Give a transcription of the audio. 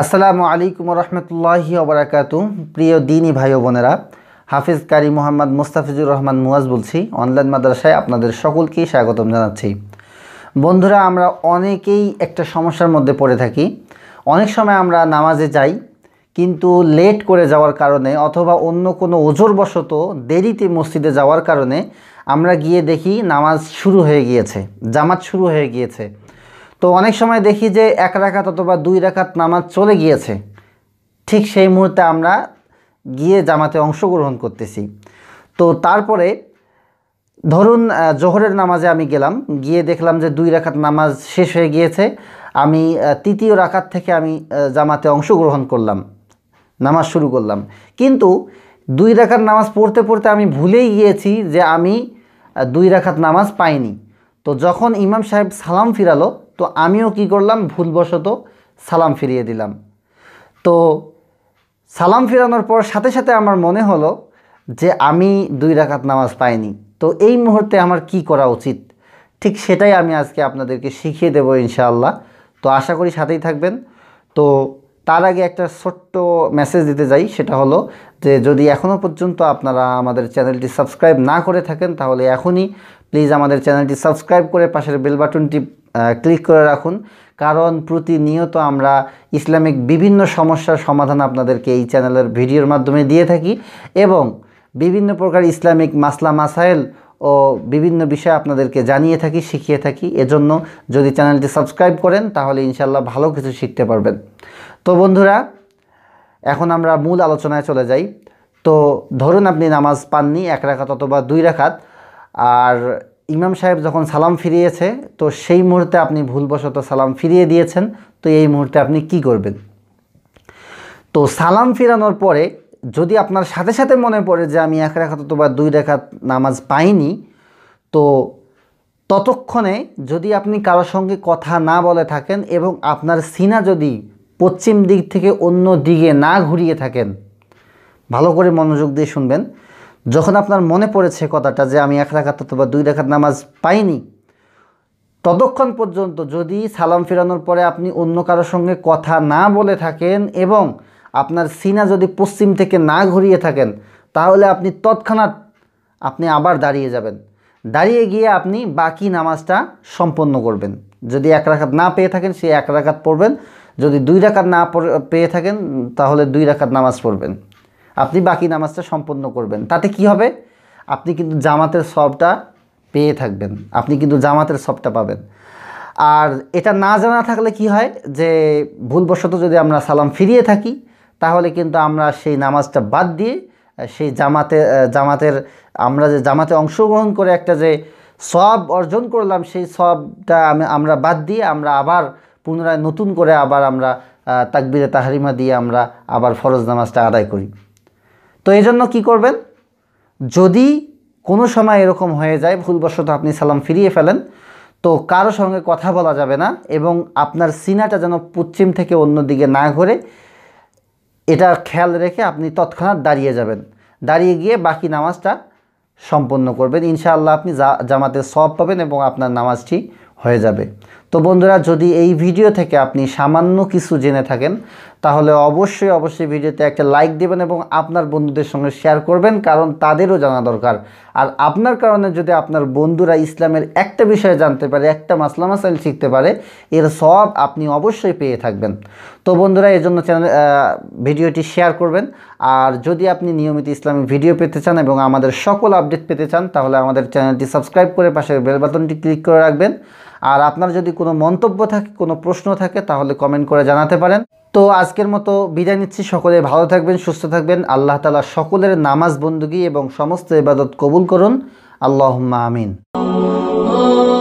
আসসালামু আলাইকুম রহমতুল্লাহি ওবরাকাতু প্রিয় দিনী ভাই বোনেরা হাফিজ কারি মোহাম্মদ মুস্তাফিজুর রহমান মুয়াজ বলছি অনলাইন মাদ্রাসায় আপনাদের সকলকেই স্বাগতম জানাচ্ছি বন্ধুরা আমরা অনেকেই একটা সমস্যার মধ্যে পড়ে থাকি অনেক সময় আমরা নামাজে যাই কিন্তু লেট করে যাওয়ার কারণে অথবা অন্য কোনো ওজোরবশত দেরিতে মসজিদে যাওয়ার কারণে আমরা গিয়ে দেখি নামাজ শুরু হয়ে গিয়েছে জামাত শুরু হয়ে গিয়েছে তো অনেক সময় দেখি যে এক রাখাত অথবা দুই রাখাত নামাজ চলে গিয়েছে ঠিক সেই মুহূর্তে আমরা গিয়ে জামাতে অংশগ্রহণ করতেছি তো তারপরে ধরুন জোহরের নামাজে আমি গেলাম গিয়ে দেখলাম যে দুই রাখাত নামাজ শেষ হয়ে গিয়েছে আমি তৃতীয় রাখাত থেকে আমি জামাতে অংশগ্রহণ করলাম নামাজ শুরু করলাম কিন্তু দুই রাখাত নামাজ পড়তে পড়তে আমি ভুলেই গিয়েছি যে আমি দুই রাখাত নামাজ পাইনি তো যখন ইমাম সাহেব সালাম ফিরালো তো আমিও কি করলাম ভুলবশত সালাম ফিরিয়ে দিলাম তো সালাম ফিরানোর পর সাথে সাথে আমার মনে হলো যে আমি দুই রাখাত নামাজ পাইনি তো এই মুহূর্তে আমার কি করা উচিত ঠিক সেটাই আমি আজকে আপনাদেরকে শিখিয়ে দেবো ইনশাআল্লাহ তো আশা করি সাথেই থাকবেন তো তার আগে একটা ছোট্ট মেসেজ দিতে যাই সেটা হলো যে যদি এখনও পর্যন্ত আপনারা আমাদের চ্যানেলটি সাবস্ক্রাইব না করে থাকেন তাহলে এখনই প্লিজ আমাদের চ্যানেলটি সাবস্ক্রাইব করে পাশের বেল বাটনটি ক্লিক করে রাখুন কারণ প্রতিনিয়ত আমরা ইসলামিক বিভিন্ন সমস্যার সমাধান আপনাদেরকে এই চ্যানেলের ভিডিওর মাধ্যমে দিয়ে থাকি এবং বিভিন্ন প্রকার ইসলামিক মাসলা মাসাইল ও বিভিন্ন বিষয় আপনাদেরকে জানিয়ে থাকি শিখিয়ে থাকি এজন্য যদি চ্যানেলটি সাবস্ক্রাইব করেন তাহলে ইনশাল্লাহ ভালো কিছু শিখতে পারবেন তো বন্ধুরা এখন আমরা মূল আলোচনায় চলে যাই তো ধরুন আপনি নামাজ পাননি এক রাখাত অথবা দুই রাখাত আর ইমাম সাহেব যখন সালাম ফিরিয়েছে তো সেই মুহূর্তে আপনি ভুলবশত সালাম ফিরিয়ে দিয়েছেন তো এই মুহূর্তে আপনি কি করবেন তো সালাম ফিরানোর পরে যদি আপনার সাথে সাথে মনে পড়ে যে আমি এক তো অথবা দুই রেখা নামাজ পাইনি তো ততক্ষণে যদি আপনি কারোর সঙ্গে কথা না বলে থাকেন এবং আপনার সিনা যদি পশ্চিম দিক থেকে অন্য দিকে না ঘুরিয়ে থাকেন ভালো করে মনোযোগ দিয়ে শুনবেন যখন আপনার মনে পড়েছে কথাটা যে আমি এক রাখাত অথবা দুই রাখাত নামাজ পাইনি ততক্ষণ পর্যন্ত যদি সালাম ফেরানোর পরে আপনি অন্য কারোর সঙ্গে কথা না বলে থাকেন এবং আপনার সিনা যদি পশ্চিম থেকে না ঘুরিয়ে থাকেন তাহলে আপনি তৎক্ষণাৎ আপনি আবার দাঁড়িয়ে যাবেন দাঁড়িয়ে গিয়ে আপনি বাকি নামাজটা সম্পন্ন করবেন যদি এক রাখাত না পেয়ে থাকেন সে এক রাখাত পড়বেন যদি দুই রাখাত না পেয়ে থাকেন তাহলে দুই রাখাত নামাজ পড়বেন আপনি বাকি নামাজটা সম্পন্ন করবেন তাতে কি হবে আপনি কিন্তু জামাতের সবটা পেয়ে থাকবেন আপনি কিন্তু জামাতের সবটা পাবেন আর এটা না জানা থাকলে কি হয় যে ভুলবশত যদি আমরা সালাম ফিরিয়ে থাকি তাহলে কিন্তু আমরা সেই নামাজটা বাদ দিয়ে সেই জামাতে জামাতের আমরা যে জামাতে অংশগ্রহণ করে একটা যে সব অর্জন করলাম সেই সবটা আমরা বাদ দিয়ে আমরা আবার পুনরায় নতুন করে আবার আমরা তাকবিরে তাহারিমা দিয়ে আমরা আবার ফরজ নামাজটা আদায় করি তো এই জন্য কী করবেন যদি কোনো সময় এরকম হয়ে যায় ভুলবশত আপনি সালাম ফিরিয়ে ফেলেন তো কারো সঙ্গে কথা বলা যাবে না এবং আপনার সিনাটা যেন পশ্চিম থেকে অন্য দিকে না ঘোরে এটা খেয়াল রেখে আপনি তৎক্ষণাৎ দাঁড়িয়ে যাবেন দাঁড়িয়ে গিয়ে বাকি নামাজটা সম্পন্ন করবেন ইনশাআল্লাহ আপনি জামাতের সব পাবেন এবং আপনার নামাজটি হয়ে যাবে তো বন্ধুরা যদি এই ভিডিও থেকে আপনি সামান্য কিছু জেনে থাকেন তাহলে অবশ্যই অবশ্যই ভিডিওতে একটা লাইক দেবেন এবং আপনার বন্ধুদের সঙ্গে শেয়ার করবেন কারণ তাদেরও জানা দরকার আর আপনার কারণে যদি আপনার বন্ধুরা ইসলামের একটা বিষয়ে জানতে পারে একটা মাসলাম মাসাইল শিখতে পারে এর সব আপনি অবশ্যই পেয়ে থাকবেন তো বন্ধুরা এর জন্য চ্যানেল ভিডিওটি শেয়ার করবেন আর যদি আপনি নিয়মিত ইসলামী ভিডিও পেতে চান এবং আমাদের সকল আপডেট পেতে চান তাহলে আমাদের চ্যানেলটি সাবস্ক্রাইব করে পাশের বেলবাটনটি ক্লিক করে রাখবেন আর আপনার যদি কোনো মন্তব্য থাকে কোনো প্রশ্ন থাকে তাহলে কমেন্ট করে জানাতে পারেন তো আজকের মতো বিদায় নিচ্ছি সকলে ভালো থাকবেন সুস্থ থাকবেন আল্লাহ তালা সকলের নামাজ বন্দুকি এবং সমস্ত ইবাদত কবুল করুন আল্লাহ আমিন